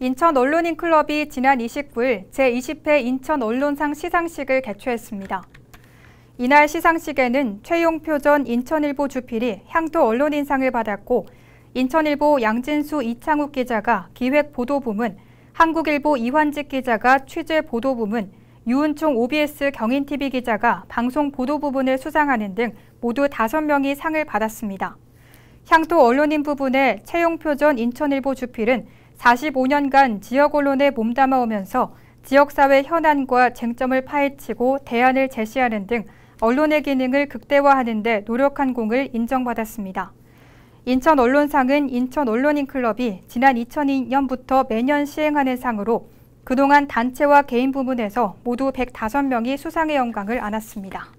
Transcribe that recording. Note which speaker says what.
Speaker 1: 인천 언론인 클럽이 지난 29일 제20회 인천 언론상 시상식을 개최했습니다. 이날 시상식에는 최용표 전 인천일보 주필이 향토 언론인상을 받았고 인천일보 양진수 이창욱 기자가 기획 보도부문, 한국일보 이환직 기자가 취재 보도부문, 유은총 OBS 경인TV 기자가 방송 보도 부분을 수상하는 등 모두 5명이 상을 받았습니다. 향토 언론인 부분에 최용표 전 인천일보 주필은 45년간 지역 언론에 몸담아 오면서 지역사회 현안과 쟁점을 파헤치고 대안을 제시하는 등 언론의 기능을 극대화하는 데 노력한 공을 인정받았습니다. 인천 언론상은 인천 언론인 클럽이 지난 2002년부터 매년 시행하는 상으로 그동안 단체와 개인 부문에서 모두 105명이 수상의 영광을 안았습니다.